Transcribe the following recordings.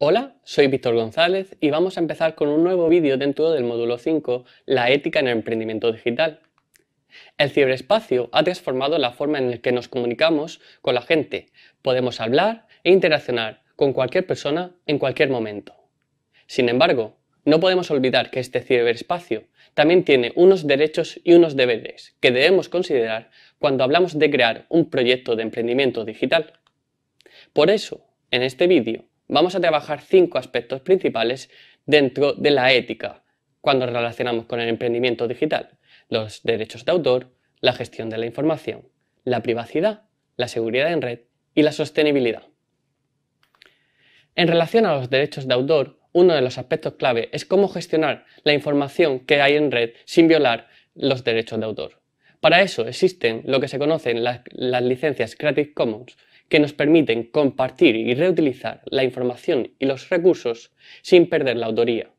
Hola, soy Víctor González y vamos a empezar con un nuevo vídeo dentro del módulo 5, la ética en el emprendimiento digital. El ciberespacio ha transformado la forma en la que nos comunicamos con la gente. Podemos hablar e interaccionar con cualquier persona en cualquier momento. Sin embargo, no podemos olvidar que este ciberespacio también tiene unos derechos y unos deberes que debemos considerar cuando hablamos de crear un proyecto de emprendimiento digital. Por eso, en este vídeo, vamos a trabajar cinco aspectos principales dentro de la ética cuando relacionamos con el emprendimiento digital. Los derechos de autor, la gestión de la información, la privacidad, la seguridad en red y la sostenibilidad. En relación a los derechos de autor, uno de los aspectos clave es cómo gestionar la información que hay en red sin violar los derechos de autor. Para eso existen lo que se conocen las, las licencias Creative Commons, que nos permiten compartir y reutilizar la información y los recursos sin perder la autoría.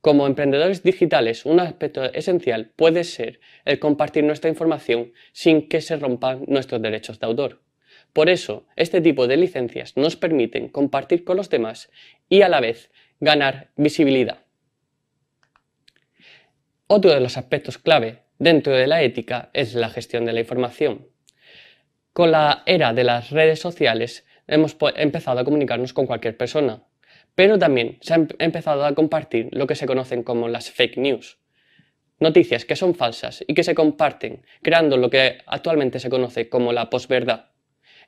Como emprendedores digitales, un aspecto esencial puede ser el compartir nuestra información sin que se rompan nuestros derechos de autor. Por eso, este tipo de licencias nos permiten compartir con los demás y a la vez ganar visibilidad. Otro de los aspectos clave dentro de la ética es la gestión de la información. Con la era de las redes sociales hemos empezado a comunicarnos con cualquier persona, pero también se ha empezado a compartir lo que se conocen como las fake news. Noticias que son falsas y que se comparten, creando lo que actualmente se conoce como la posverdad.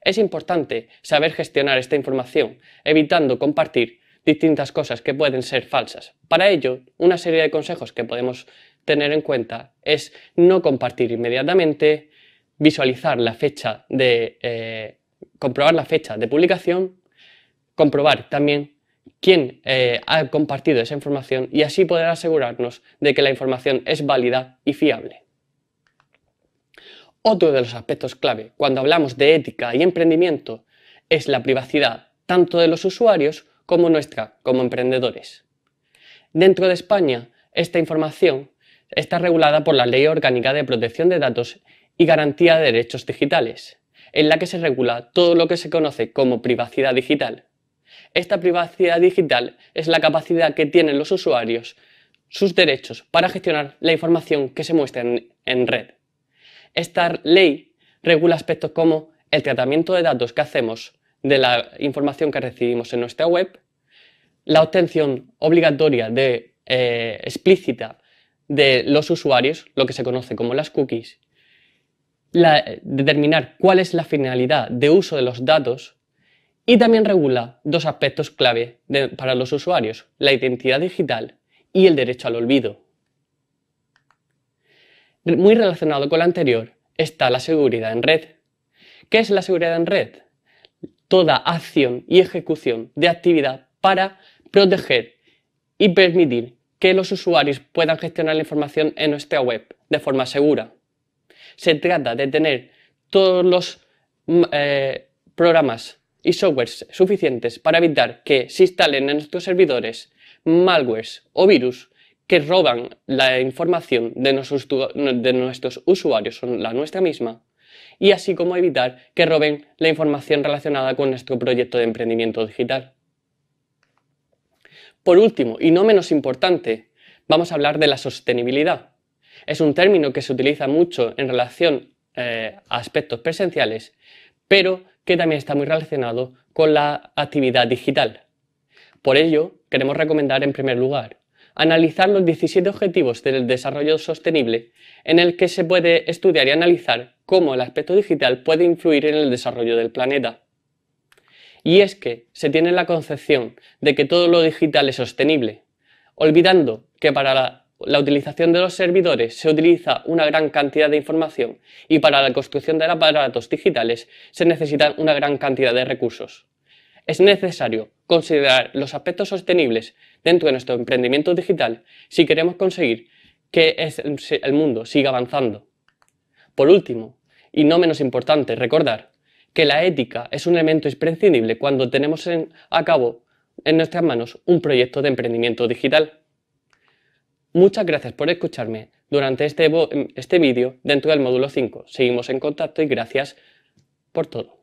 Es importante saber gestionar esta información, evitando compartir distintas cosas que pueden ser falsas. Para ello, una serie de consejos que podemos tener en cuenta es no compartir inmediatamente, visualizar la fecha de, eh, comprobar la fecha de publicación, comprobar también quién eh, ha compartido esa información y así poder asegurarnos de que la información es válida y fiable. Otro de los aspectos clave cuando hablamos de ética y emprendimiento es la privacidad tanto de los usuarios como nuestra como emprendedores. Dentro de España, esta información está regulada por la Ley Orgánica de Protección de Datos y Garantía de Derechos Digitales, en la que se regula todo lo que se conoce como privacidad digital. Esta privacidad digital es la capacidad que tienen los usuarios, sus derechos, para gestionar la información que se muestra en, red. Esta ley regula aspectos como el tratamiento de datos que hacemos de la información que recibimos en nuestra web, la obtención obligatoria de eh, explícita de los usuarios, lo que se conoce como las cookies, determinar cuál es la finalidad de uso de los datos y también regula dos aspectos clave para los usuarios, la identidad digital y el derecho al olvido. Muy relacionado con lo anterior está la seguridad en red. ¿Qué es la seguridad en red? Toda acción y ejecución de actividad para proteger y permitir que los usuarios puedan gestionar la información en nuestra web de forma segura se trata de tener todos los mm, eh, programas y softwares suficientes para evitar que se instalen en nuestros servidores malwares o virus que roban la información de nuestros, de nuestros usuarios o la nuestra misma, y así como evitar que roben la información relacionada con nuestro proyecto de emprendimiento digital. Por último, y no menos importante, vamos a hablar de la sostenibilidad. Es un término que se utiliza mucho en relación eh, a aspectos presenciales, pero que también está muy relacionado con la actividad digital. Por ello, queremos recomendar en primer lugar analizar los 17 objetivos del desarrollo sostenible en el que se puede estudiar y analizar cómo el aspecto digital puede influir en el desarrollo del planeta. Y es que se tiene la concepción de que todo lo digital es sostenible, olvidando que para la la utilización de los servidores se utiliza una gran cantidad de información y para la construcción de aparatos digitales se necesitan una gran cantidad de recursos. Es necesario considerar los aspectos sostenibles dentro de nuestro emprendimiento digital si queremos conseguir que el mundo siga avanzando. Por último, y no menos importante, recordar que la ética es un elemento imprescindible cuando tenemos a cabo en nuestras manos un proyecto de emprendimiento digital. Muchas gracias por escucharme durante este, este vídeo dentro del módulo 5. Seguimos en contacto y gracias por todo.